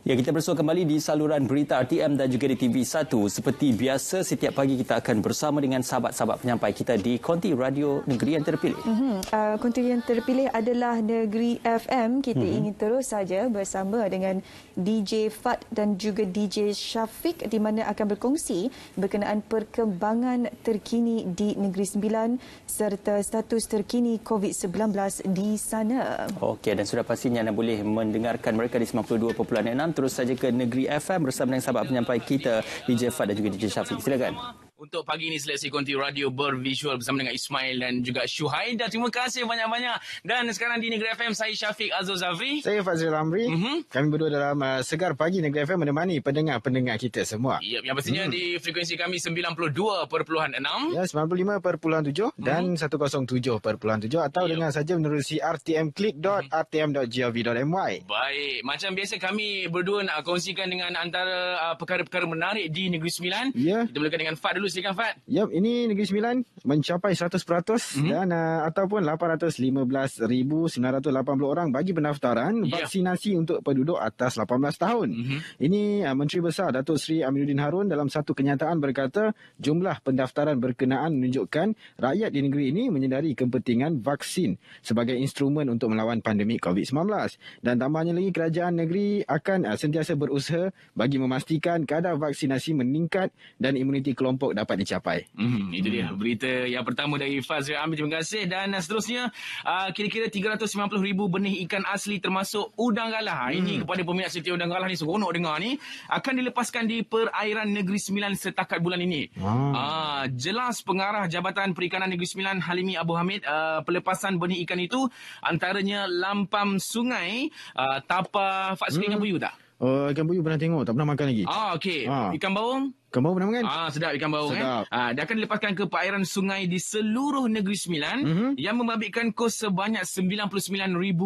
Ya, kita bersua kembali di saluran berita RTM dan juga di TV1. Seperti biasa, setiap pagi kita akan bersama dengan sahabat-sahabat penyampai kita di Konti Radio Negeri yang terpilih. Mm -hmm. uh, Konti yang terpilih adalah Negeri FM. Kita mm -hmm. ingin terus saja bersama dengan DJ Fat dan juga DJ Syafiq di mana akan berkongsi berkenaan perkembangan terkini di Negeri Sembilan serta status terkini COVID-19 di sana. Okey, dan sudah pastinya anda boleh mendengarkan mereka di 92.6 terus saja ke Negeri FM bersama dengan sahabat penyampai kita DJ Fad dan juga DJ Syafiq. Silakan untuk pagi ini seleksi konti radio bervisual bersama dengan Ismail dan juga Syuhaida. Terima kasih banyak-banyak. Dan sekarang di Negeri FM, saya Syafiq Azul Zafri. Saya Fazil Amri. Mm-hmm. Kami berdua dalam uh, Segar Pagi Negeri FM menemani pendengar-pendengar kita semua. Yep, yang pastinya mm. di frekuensi kami 92.6. Ya, 95.7 mm-hmm. dan 107.7 mhm. atau yep. dengan saja menerusi rtmclick.rtm.gov.my. Mm-hmm. Baik, macam biasa kami berdua nak kongsikan dengan antara uh, perkara-perkara menarik di Negeri Sembilan. Yeah. Kita mulakan dengan Fad dulu kongsikan Fat. Yup, ini Negeri Sembilan mencapai 100% mm-hmm. dan uh, ataupun 815,980 orang bagi pendaftaran yeah. vaksinasi untuk penduduk atas 18 tahun. Mm-hmm. Ini uh, Menteri Besar Datuk Seri Aminuddin Harun dalam satu kenyataan berkata jumlah pendaftaran berkenaan menunjukkan rakyat di negeri ini menyedari kepentingan vaksin sebagai instrumen untuk melawan pandemik COVID-19. Dan tambahnya lagi kerajaan negeri akan uh, sentiasa berusaha bagi memastikan kadar vaksinasi meningkat dan imuniti kelompok dapat dicapai. Hmm, itu dia hmm. berita yang pertama dari Fazri Amir. Terima kasih. Dan seterusnya, uh, kira-kira 390 ribu benih ikan asli termasuk udang galah. Ah, hmm. Ini kepada peminat setia udang galah ni seronok dengar ni. Akan dilepaskan di perairan Negeri Sembilan setakat bulan ini. Wow. Uh, jelas pengarah Jabatan Perikanan Negeri Sembilan Halimi Abu Hamid, uh, pelepasan benih ikan itu antaranya lampam sungai, uh, tapa, faksi hmm. ikan buyu tak? Uh, oh, ikan buyu pernah tengok, tak pernah makan lagi. Ah, okey. Ah. Ikan baung. Ikan bau pernah kan? Ah sedap ikan bau eh. sedap. kan? Ah dia akan dilepaskan ke perairan sungai di seluruh negeri Sembilan mm-hmm. yang membabitkan kos sebanyak RM99,000.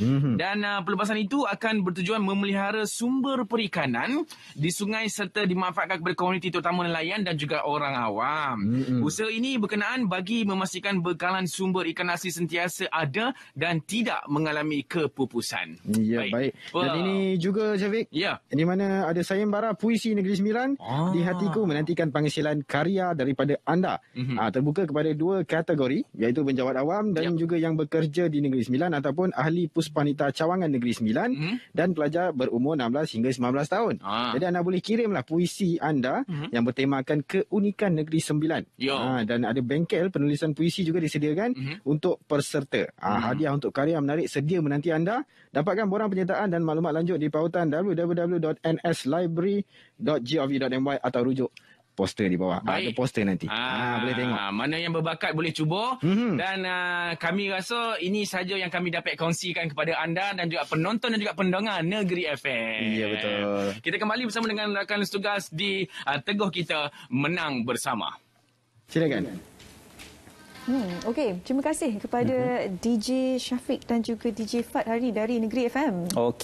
Mm-hmm. Dan uh, pelepasan itu akan bertujuan memelihara sumber perikanan di sungai serta dimanfaatkan kepada komuniti terutama nelayan dan juga orang awam. Mm-hmm. Usaha ini berkenaan bagi memastikan bekalan sumber ikan asli sentiasa ada dan tidak mengalami kepupusan. Ya, baik. baik. Dan wow. ini juga, Javik. Ya. Di mana ada sayembara puisi Negeri Sembilan. Ah. Di ah. hatiku menantikan panggilan karya daripada anda. Mm-hmm. Ah, terbuka kepada dua kategori iaitu penjawat awam dan yep. juga yang bekerja di Negeri Sembilan ataupun ahli puspanita cawangan Negeri Sembilan mm-hmm. dan pelajar berumur 16 hingga 19 tahun. Ah. Jadi anda boleh kirimlah puisi anda mm-hmm. yang bertemakan keunikan Negeri Sembilan. Ah, dan ada bengkel penulisan puisi juga disediakan mm-hmm. untuk peserta. Ah, mm-hmm. Hadiah untuk karya menarik sedia menanti anda. Dapatkan borang penyertaan dan maklumat lanjut di pautan www.nslibrary.gov.my Spotify atau rujuk poster di bawah. Ah, Baik. Ada poster nanti. Ha, ha, boleh tengok. Mana yang berbakat boleh cuba. Mm-hmm. Dan uh, kami rasa ini saja yang kami dapat kongsikan kepada anda dan juga penonton dan juga pendengar Negeri FM. Ya, betul. Kita kembali bersama dengan rakan tugas di uh, Teguh Kita Menang Bersama. Silakan. Hmm, okay. Terima kasih kepada mm-hmm. DJ Syafiq dan juga DJ Fat hari dari Negeri FM. Okey.